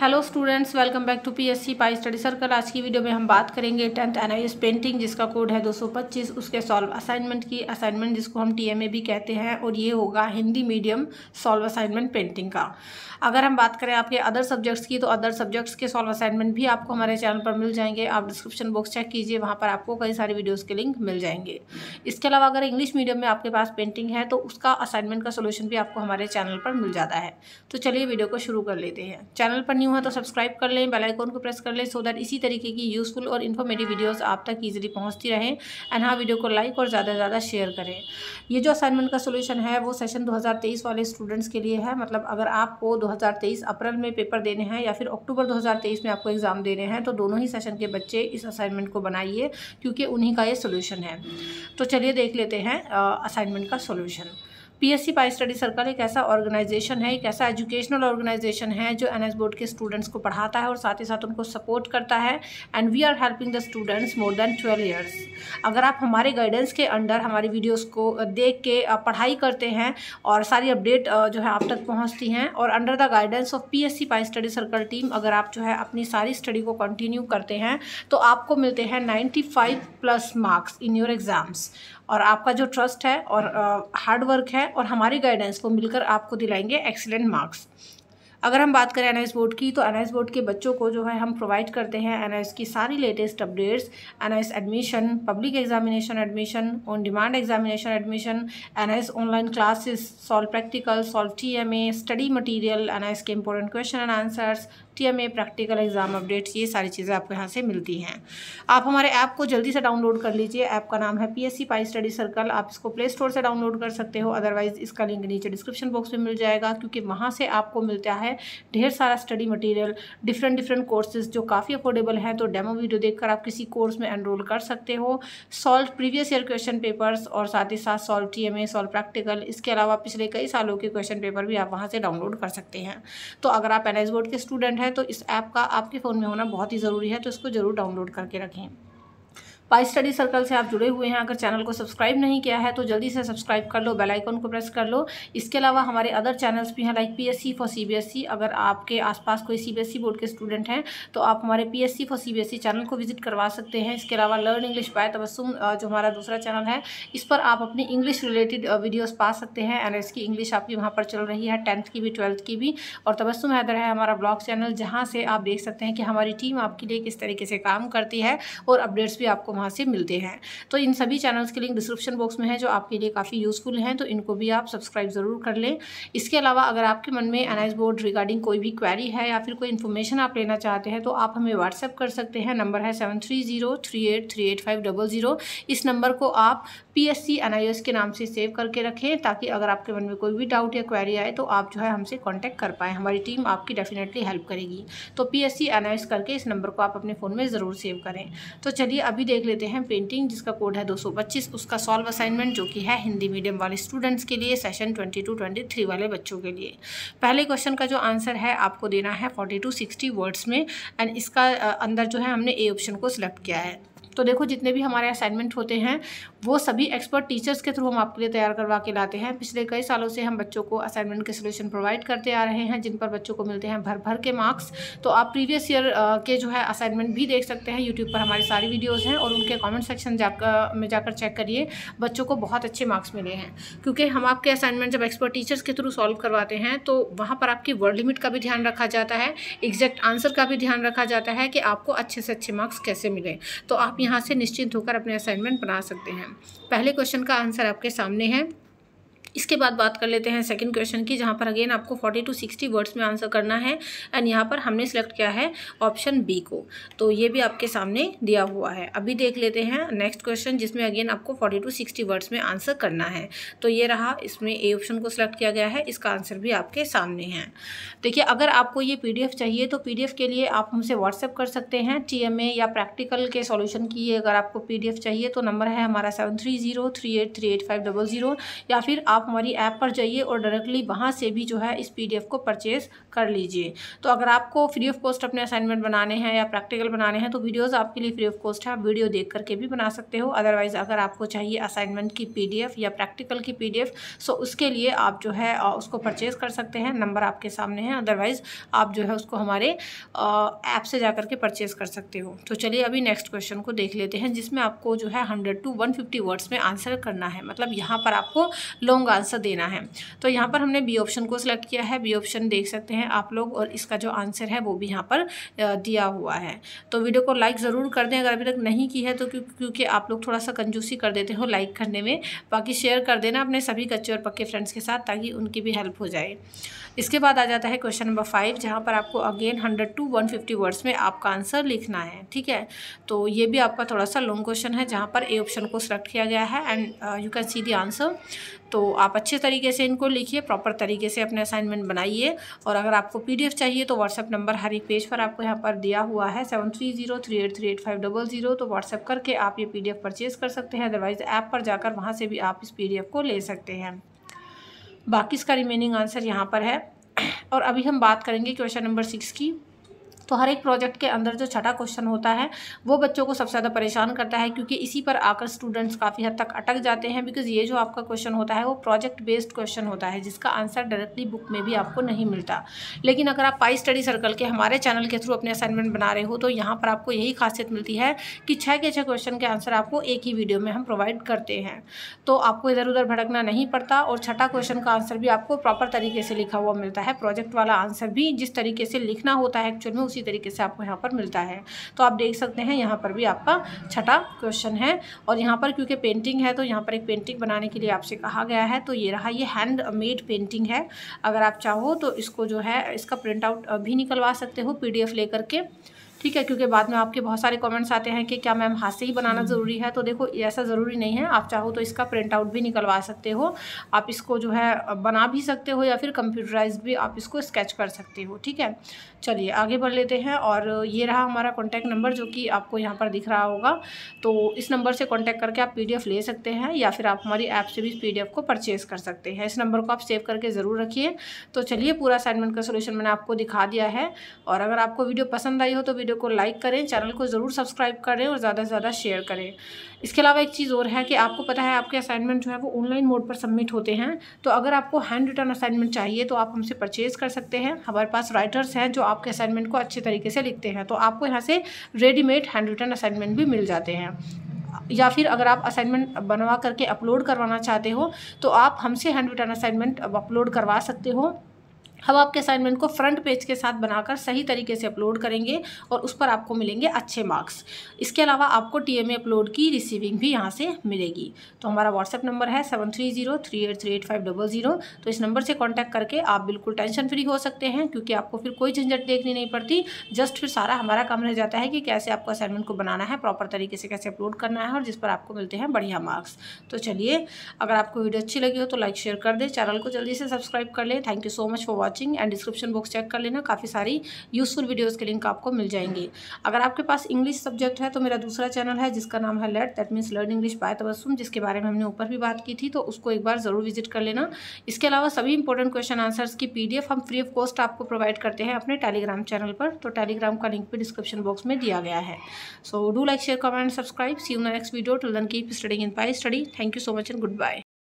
Hello students welcome back to PSC pi study circle आज की video में हम बात करेंगे टेंथ एस पेंटिंग जिसका कोड है 225 उसके सॉल्व असाइनमेंट की असाइनमेंट जिसको हम टीएमए भी कहते हैं और ये होगा Hindi medium solve assignment painting का अगर हम बात करें आपके अदर सब्जेक्ट्स की तो अदर सब्जेक्ट्स के सॉल्व असाइनमेंट भी आपको हमारे चैनल पर मिल जाएंगे आप डिस्क्रिप्शन बॉक्स चेक कीजिए वहाँ पर आपको कई सारे वीडियोज़ के लिंक मिल जाएंगे इसके अलावा अगर इंग्लिश मीडियम में आपके पास पेंटिंग है तो उसका असाइनमेंट का सोल्यूशन भी आपको हमारे चैनल पर मिल जाता है तो चलिए वीडियो को शुरू कर लेते हैं चैनल पर न्यू है तो सब्सक्राइब कर लें बेल आइकॉन को प्रेस कर लें सो दैट इसी तरीके की यूज़फुल और इन्फॉर्मेटिव वीडियोस आप तक ईजिली पहुंचती रहें एंड हाँ वीडियो को लाइक और ज़्यादा से ज़्यादा शेयर करें ये जो असाइनमेंट का सोल्यूशन है वो सेशन दो वाले स्टूडेंट्स के लिए है मतलब अगर आपको दो अप्रैल में पेपर देने हैं या फिर अक्टूबर दो में आपको एग्ज़ाम देने हैं तो दोनों ही सेशन के बच्चे इस असाइनमेंट को बनाइए क्योंकि उन्हीं का ये सोल्यूशन है तो चलिए देख लेते हैं असाइनमेंट का solution PSC pi study circle एक ऐसा ऑर्गेनाइजेशन है एक ऐसा एजुकेशनल ऑर्गेनाइजेशन है जो एनएस बोर्ड के स्टूडेंट्स को पढ़ाता है और साथ ही साथ उनको सपोर्ट करता है and we are helping the students more than twelve years अगर आप हमारे गाइडेंस के अंडर हमारी वीडियोस को देख के पढ़ाई करते हैं और सारी अपडेट जो है आप तक पहुँचती हैं और under the guidance of P S pi study circle team अगर आप जो है अपनी सारी स्टडी को कंटिन्यू करते हैं तो आपको मिलते हैं ninety plus marks in your exams और आपका जो ट्रस्ट है और हार्ड वर्क है और हमारी गाइडेंस को मिलकर आपको दिलाएंगे एक्सीलेंट मार्क्स अगर हम बात करें एन बोर्ड की तो एन बोर्ड के बच्चों को जो है हम प्रोवाइड करते हैं एन की सारी latest updates N admission public examination admission on demand examination admission N online classes solve practical solve T study material N के important question and answers T M A practical exam updates ये सारी चीज़ें आपको यहाँ से मिलती हैं आप हमारे ऐप को जल्दी से डाउनलोड कर लीजिए ऐप का नाम है P S C pi study circle आप इसको प्ले स्टोर से डाउनलोड कर सकते हो अदरवाइज़ इसका लिंक नीचे डिस्क्रिप्शन बॉक्स में मिल जाएगा क्योंकि वहाँ से आपको मिलता है है ढेर सारा study material different different courses जो काफ़ी अफोर्डेबल हैं तो डेमो वीडियो देखकर आप किसी कोर्स में एनरोल कर सकते हो solve previous year question papers और साथ ही साथ solve T M A practical इसके अलावा पिछले कई सालों के क्वेश्चन पेपर भी आप वहाँ से डाउनलोड कर सकते हैं तो अगर आप एन बोर्ड के स्टूडेंट हैं तो इस ऐप का आपके फ़ोन में होना बहुत ही ज़रूरी है तो इसको ज़रूर डाउनलोड करके रखें पाई स्टडी सर्कल से आप जुड़े हुए हैं अगर चैनल को सब्सक्राइब नहीं किया है तो जल्दी से सब्सक्राइब कर लो बेल आइकन को प्रेस कर लो इसके अलावा हमारे अदर चैनल्स भी हैं लाइक पीएससी फॉर सीबीएसई अगर आपके आसपास कोई सीबीएसई बोर्ड e के स्टूडेंट हैं तो आप हमारे पीएससी फॉर सीबीएसई चैनल को विजिट करवा सकते हैं इसके अलावा लर्न इंग्लिश बाय तबसुम जो हमारा दूसरा चैनल है इस पर आप अपनी इंग्लिश रिलेटेड वीडियोज़ पा सकते हैं एन की इंग्लिश आपकी वहाँ पर चल रही है टेंथ की भी ट्वेल्थ की भी और तबसुम हैदर है हमारा ब्लॉग चैनल जहाँ से आप देख सकते हैं कि हमारी टीम आपके लिए किस तरीके से काम करती है और अपडेट्स भी आपको वहाँ से मिलते हैं तो इन सभी चैनल्स के लिंक डिस्क्रिप्शन बॉक्स में है जो आपके लिए काफ़ी यूज़फुल हैं तो इनको भी आप सब्सक्राइब ज़रूर कर लें इसके अलावा अगर आपके मन में एनआईएस बोर्ड रिगार्डिंग कोई भी क्वेरी है या फिर कोई इन्फॉर्मेशन आप लेना चाहते हैं तो आप हमें व्हाट्सअप कर सकते हैं नंबर है seven three zero three eight three eight five double zero इस नंबर को आप पी एस सी के नाम से सेव करके रखें ताकि अगर आपके मन में कोई भी डाउट या क्वेरी आए तो आप जो है हमसे कॉन्टैक्ट कर पाएँ हमारी टीम आपकी डेफिनेटली हेल्प करेगी तो पी एस सी एस करके इस नंबर को आप अपने फ़ोन में ज़रूर सेव करें तो चलिए अभी देख लेते हैं प्रिंटिंग जिसका कोड है 225 उसका सॉल्व असाइनमेंट जो कि है हिंदी मीडियम वाले स्टूडेंट्स के लिए सेशन 22 23 वाले बच्चों के लिए पहले क्वेश्चन का जो आंसर है आपको देना है 42 60 वर्ड्स में एंड इसका अंदर जो है हमने ए ऑप्शन को सिलेक्ट किया है तो देखो जितने भी हमारे असाइनमेंट होते हैं वो सभी एक्सपर्ट टीचर्स के थ्रू हम आपके लिए तैयार करवा के लाते हैं पिछले कई सालों से हम बच्चों को असाइनमेंट के सोल्यूशन प्रोवाइड करते आ रहे हैं जिन पर बच्चों को मिलते हैं भर भर के मार्क्स तो आप प्रीवियस ईयर के जो है असाइनमेंट भी देख सकते हैं यूट्यूब पर हमारी सारी वीडियोज़ हैं और उनके कॉमेंट सेक्शन जाकर में जाकर चेक करिए बच्चों को बहुत अच्छे मार्क्स मिले हैं क्योंकि हम आपके असाइनमेंट जब एक्सपर्ट टीचर्स के थ्रू सॉल्व करवाते हैं तो वहाँ पर आपकी वर्ड लिमिट का भी ध्यान रखा जाता है एग्जैक्ट आंसर का भी ध्यान रखा जाता है कि आपको अच्छे से अच्छे मार्क्स कैसे मिले तो आप यहाँ से निश्चिंत होकर अपने असाइनमेंट बना सकते हैं पहले क्वेश्चन का आंसर आपके सामने है इसके बाद बात कर लेते हैं सेकंड क्वेश्चन की जहाँ पर अगेन आपको फोर्टी टू सिक्सटी वर्ड्स में आंसर करना है एंड यहाँ पर हमने सेलेक्ट किया है ऑप्शन बी को तो ये भी आपके सामने दिया हुआ है अभी देख लेते हैं नेक्स्ट क्वेश्चन जिसमें अगेन आपको फोर्टी टू सिक्सटी वर्ड्स में आंसर करना है तो ये रहा इसमें ए ऑप्शन को सिलेक्ट किया गया है इसका आंसर भी आपके सामने है देखिए अगर आपको ये पी चाहिए तो पी के लिए आप हमसे व्हाट्सअप कर सकते हैं टी या प्रैक्टिकल के सॉल्यूशन की अगर आपको पी चाहिए तो नंबर है हमारा सेवन या फिर आप आप हमारी ऐप पर जाइए और डायरेक्टली वहाँ से भी जो है इस पी को परचेज़ कर लीजिए तो अगर आपको फ्री ऑफ कॉस्ट अपने असाइनमेंट बनाने हैं या प्रैक्टिकल बनाने हैं तो वीडियोज़ आपके लिए फ्री ऑफ कॉस्ट है आप वीडियो देख करके भी बना सकते हो अदरवाइज़ अगर आपको चाहिए असाइनमेंट की पी या प्रैक्टिकल की पी सो उसके लिए आप जो है उसको परचेज़ कर सकते हैं नंबर आपके सामने है अदरवाइज़ आप जो है उसको हमारे ऐप से जा करके परचेज़ कर सकते हो तो चलिए अभी नेक्स्ट क्वेश्चन को देख लेते हैं जिसमें आपको जो है हंड्रेड टू वन वर्ड्स में आंसर करना है मतलब यहाँ पर आपको लॉन्ग रॉन्ग आंसर देना है तो यहाँ पर हमने बी ऑप्शन को सिलेक्ट किया है बी ऑप्शन देख सकते हैं आप लोग और इसका जो आंसर है वो भी यहाँ पर दिया हुआ है तो वीडियो को लाइक ज़रूर कर दें अगर अभी तक नहीं की है तो क्योंकि आप लोग थोड़ा सा कंजूसी कर देते हो लाइक करने में बाकी शेयर कर देना अपने सभी कच्चे और पक्के फ्रेंड्स के साथ ताकि उनकी भी हेल्प हो जाए इसके बाद आ जाता है क्वेश्चन नंबर फाइव जहाँ पर आपको again hundred to one fifty words में आपका आंसर लिखना है ठीक है तो ये भी आपका थोड़ा सा लॉन्ग क्वेश्चन है जहाँ पर ए ऑप्शन को सिलेक्ट किया गया है and you can see the answer तो आप अच्छे तरीके से इनको लिखिए प्रॉपर तरीके से अपने असाइनमेंट बनाइए और अगर आपको पीडीएफ चाहिए तो व्हाट्सअप नंबर हर एक पेज पर आपको यहाँ पर दिया हुआ है seven three zero three eight three eight five double zero तो व्हाट्सअप करके आप ये पीडीएफ परचेज़ कर सकते हैं अदरवाइज़ ऐप पर जाकर वहाँ से भी आप इस पी को ले सकते हैं बाकी इसका रिमेनिंग आंसर यहाँ पर है और अभी हम बात करेंगे क्वेश्चन नंबर सिक्स की तो हर एक प्रोजेक्ट के अंदर जो छठा क्वेश्चन होता है वो बच्चों को सबसे ज़्यादा परेशान करता है क्योंकि इसी पर आकर स्टूडेंट्स काफ़ी हद तक अटक जाते हैं बिकॉज ये जो आपका क्वेश्चन होता है वो प्रोजेक्ट बेस्ड क्वेश्चन होता है जिसका आंसर डायरेक्टली बुक में भी आपको नहीं मिलता लेकिन अगर आप पाई स्टडी सर्कल के हमारे चैनल के थ्रू अपने असाइनमेंट बना रहे हो तो यहाँ पर आपको यही खासियत मिलती है कि छः के छः क्वेश्चन के आंसर आपको एक ही वीडियो में हम प्रोवाइड करते हैं तो आपको इधर उधर भड़कना नहीं पड़ता और छठा क्वेश्चन का आंसर भी आपको प्रॉपर तरीके से लिखा हुआ मिलता है प्रोजेक्ट वाला आंसर भी जिस तरीके से लिखना होता है एक्चुअल में उसी उसी तरीके से आपको यहाँ पर मिलता है तो आप देख सकते हैं यहाँ पर भी आपका छठा क्वेश्चन है और यहाँ पर क्योंकि पेंटिंग है तो यहाँ पर एक पेंटिंग बनाने के लिए आपसे कहा गया है तो ये रहा ये हैंड मेड पेंटिंग है अगर आप चाहो तो इसको जो है इसका प्रिंट आउट भी निकलवा सकते हो पी लेकर के ठीक है क्योंकि बाद में आपके बहुत सारे कमेंट्स आते हैं कि क्या मैम हाथ से ही बनाना हम्म। ज़रूरी है तो देखो ऐसा ज़रूरी नहीं है आप चाहो तो इसका प्रिंट आउट भी निकलवा सकते हो आप इसको जो है बना भी सकते हो या फिर कंप्यूटराइज भी आप इसको स्केच कर सकते हो ठीक है चलिए आगे बढ़ लेते हैं और ये रहा हमारा कॉन्टैक्ट नंबर जो कि आपको यहाँ पर दिख रहा होगा तो इस नंबर से कॉन्टैक्ट करके आप पी ले सकते हैं या फिर आप हमारी ऐप से भी पी को परचेज़ कर सकते हैं इस नंबर को आप सेव करके ज़रूर रखिए तो चलिए पूरा असाइनमेंट का सोल्यूशन मैंने आपको दिखा दिया है और अगर आपको वीडियो पसंद आई हो तो वीडियो वीडियो को लाइक करें चैनल को ज़रूर सब्सक्राइब करें और ज़्यादा से ज़्यादा शेयर करें इसके अलावा एक चीज़ और है कि आपको पता है आपके असाइनमेंट जो है वो ऑनलाइन मोड पर सबमिट होते हैं तो अगर आपको हैंड रिटर्न असाइनमेंट चाहिए तो आप हमसे परचेज़ कर सकते हैं हमारे पास राइटर्स हैं जो आपके असाइनमेंट को अच्छे तरीके से लिखते हैं तो आपको यहाँ से रेडीमेड हैंड रिटर्न असाइनमेंट भी मिल जाते हैं या फिर अगर आप असाइनमेंट बनवा करके अपलोड करवाना चाहते हो तो आप हमसे हैंड रिटर्न असाइनमेंट अपलोड करवा सकते हो हम आपके असाइनमेंट को फ्रंट पेज के साथ बनाकर सही तरीके से अपलोड करेंगे और उस पर आपको मिलेंगे अच्छे मार्क्स इसके अलावा आपको टीएमए अपलोड की रिसीविंग भी यहाँ से मिलेगी तो हमारा व्हाट्सएप नंबर है seven three zero three eight three eight five double zero तो इस नंबर से कॉन्टैक्ट करके आप बिल्कुल टेंशन फ्री हो सकते हैं क्योंकि आपको फिर कोई झंझट देखनी नहीं पड़ती जस्ट फिर सारा हमारा काम रह जाता है कि कैसे आपको असाइनमेंट को बनाना है प्रॉपर तरीके से कैसे अपलोड करना है और जिस पर आपको मिलते हैं बढ़िया मार्क्स तो चलिए अगर आपको वीडियो अच्छी लगी हो तो लाइक शेयर कर दें चैनल को जल्दी से सब्सक्राइब कर लें thank you so much for watching and description box check कर लेना काफ़ी सारी यूज़फुल वीडियोज़ के लिंक आपको मिल जाएंगे अगर आपके पास इंग्लिश सब्जेक्ट है तो मेरा दूसरा चैनल है जिसका नाम है let that means learn English by Tabassum जिसके बारे में हमने ऊपर भी बात की थी तो उसको एक बार ज़रूर विजिट कर लेना इसके अलावा सभी इंपॉर्टेंट क्वेश्चन आंसर्स की पी हम फ्री ऑफ कॉस्ट आपको प्रोवाइड करते हैं अपने टेलीग्राम चैनल पर तो टेलीग्राम का लिंक भी डिस्क्रिप्शन बॉक्स में दिया गया है so do like share comment subscribe see you next video to learn keep studying in pi study thank you so much and good bye